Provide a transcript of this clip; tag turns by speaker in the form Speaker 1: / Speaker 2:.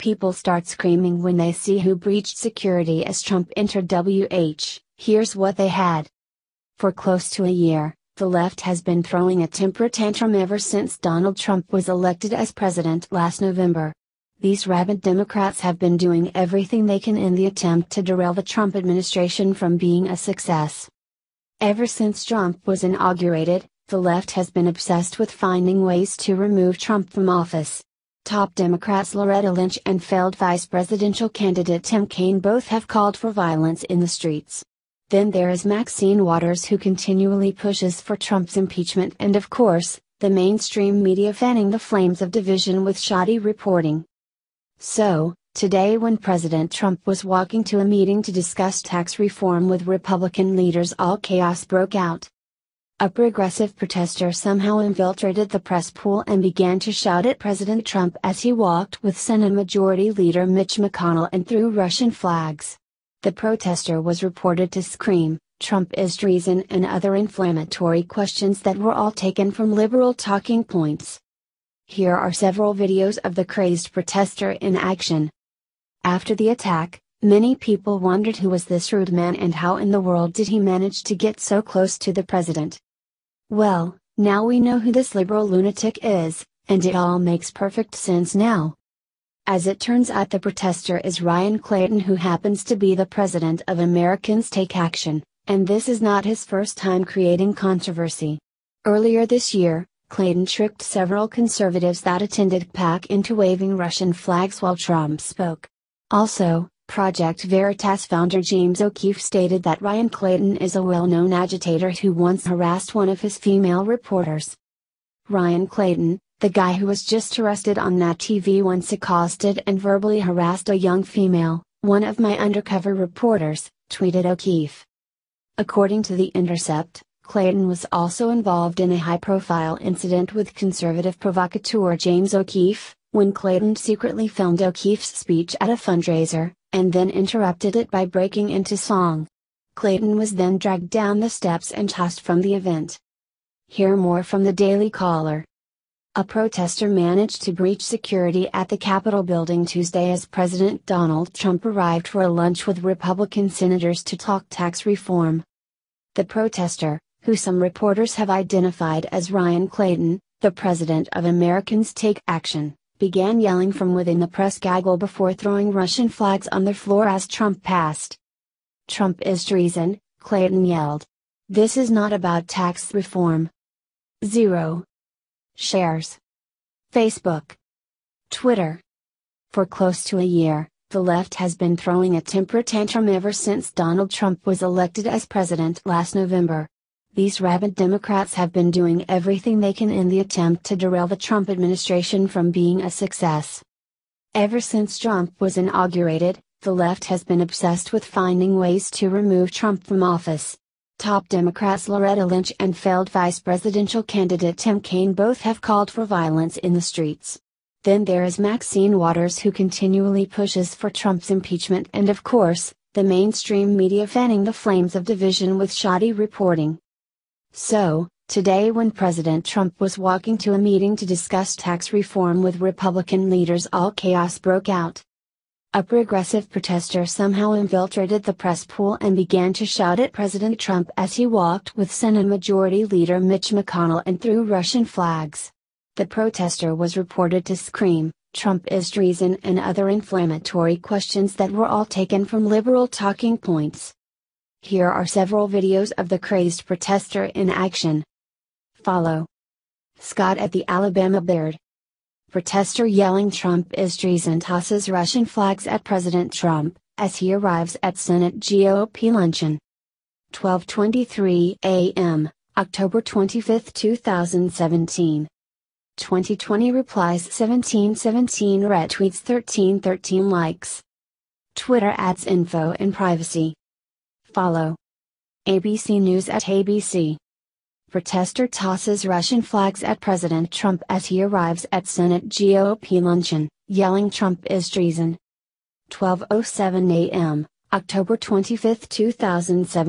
Speaker 1: People start screaming when they see who breached security as Trump entered WH, here's what they had. For close to a year, the left has been throwing a temper tantrum ever since Donald Trump was elected as president last November. These rabid Democrats have been doing everything they can in the attempt to derail the Trump administration from being a success. Ever since Trump was inaugurated, the left has been obsessed with finding ways to remove Trump from office top Democrats Loretta Lynch and failed vice presidential candidate Tim Kaine both have called for violence in the streets. Then there is Maxine Waters who continually pushes for Trump's impeachment and of course, the mainstream media fanning the flames of division with shoddy reporting. So, today when President Trump was walking to a meeting to discuss tax reform with Republican leaders all chaos broke out a progressive protester somehow infiltrated the press pool and began to shout at President Trump as he walked with Senate Majority Leader Mitch McConnell and threw Russian flags. The protester was reported to scream, Trump is treason and other inflammatory questions that were all taken from liberal talking points. Here are several videos of the crazed protester in action. After the attack, Many people wondered who was this rude man and how in the world did he manage to get so close to the president. Well, now we know who this liberal lunatic is, and it all makes perfect sense now. As it turns out, the protester is Ryan Clayton, who happens to be the president of Americans Take Action, and this is not his first time creating controversy. Earlier this year, Clayton tricked several conservatives that attended PAC into waving Russian flags while Trump spoke. Also, Project Veritas founder James O'Keefe stated that Ryan Clayton is a well known agitator who once harassed one of his female reporters. Ryan Clayton, the guy who was just arrested on that TV once accosted and verbally harassed a young female, one of my undercover reporters, tweeted O'Keefe. According to The Intercept, Clayton was also involved in a high profile incident with conservative provocateur James O'Keefe, when Clayton secretly filmed O'Keefe's speech at a fundraiser, and then interrupted it by breaking into song. Clayton was then dragged down the steps and tossed from the event. Hear more from the Daily Caller. A protester managed to breach security at the Capitol building Tuesday as President Donald Trump arrived for a lunch with Republican senators to talk tax reform. The protester, who some reporters have identified as Ryan Clayton, the president of Americans Take Action, began yelling from within the press gaggle before throwing Russian flags on the floor as Trump passed. Trump is treason, Clayton yelled. This is not about tax reform. 0. Shares. Facebook. Twitter. For close to a year, the left has been throwing a temper tantrum ever since Donald Trump was elected as president last November. These rabid Democrats have been doing everything they can in the attempt to derail the Trump administration from being a success. Ever since Trump was inaugurated, the left has been obsessed with finding ways to remove Trump from office. Top Democrats Loretta Lynch and failed vice presidential candidate Tim Kaine both have called for violence in the streets. Then there is Maxine Waters, who continually pushes for Trump's impeachment, and of course, the mainstream media fanning the flames of division with shoddy reporting. So, today when President Trump was walking to a meeting to discuss tax reform with Republican leaders, all chaos broke out. A progressive protester somehow infiltrated the press pool and began to shout at President Trump as he walked with Senate Majority Leader Mitch McConnell and threw Russian flags. The protester was reported to scream, Trump is treason, and other inflammatory questions that were all taken from liberal talking points. Here are several videos of the crazed protester in action. Follow Scott at the Alabama Beard. Protester yelling Trump is treason tosses Russian flags at President Trump as he arrives at Senate GOP luncheon. 12:23 a.m. October 25, 2017. 2020 replies 1717 retweets 1313 likes. Twitter adds info and privacy. Follow. ABC News at ABC. Protester tosses Russian flags at President Trump as he arrives at Senate GOP luncheon, yelling Trump is treason. 12:07 a.m., October 25, 2007.